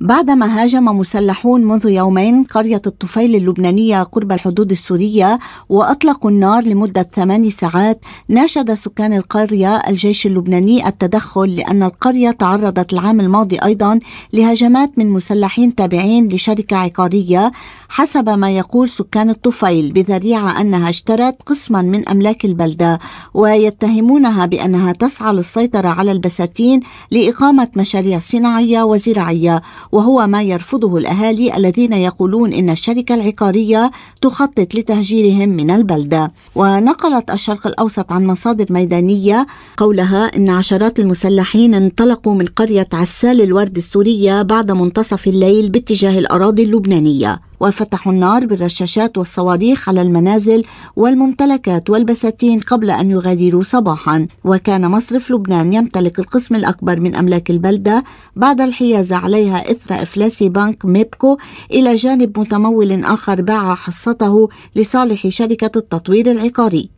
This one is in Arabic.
بعدما هاجم مسلحون منذ يومين قرية الطفيل اللبنانية قرب الحدود السورية وأطلقوا النار لمدة ثمان ساعات ناشد سكان القرية الجيش اللبناني التدخل لأن القرية تعرضت العام الماضي أيضا لهجمات من مسلحين تابعين لشركة عقارية حسب ما يقول سكان الطفيل بذريعة أنها اشترت قسما من أملاك البلدة ويتهمونها بأنها تسعى للسيطرة على البساتين لإقامة مشاريع صناعية وزراعية وهو ما يرفضه الأهالي الذين يقولون إن الشركة العقارية تخطط لتهجيرهم من البلدة ونقلت الشرق الأوسط عن مصادر ميدانية قولها إن عشرات المسلحين انطلقوا من قرية عسال الورد السورية بعد منتصف الليل باتجاه الأراضي اللبنانية وفتحوا النار بالرشاشات والصواريخ على المنازل والممتلكات والبساتين قبل أن يغادروا صباحا وكان مصرف لبنان يمتلك القسم الأكبر من أملاك البلدة بعد الحيازة عليها إثر إفلاس بنك ميبكو إلى جانب متمول آخر باع حصته لصالح شركة التطوير العقاري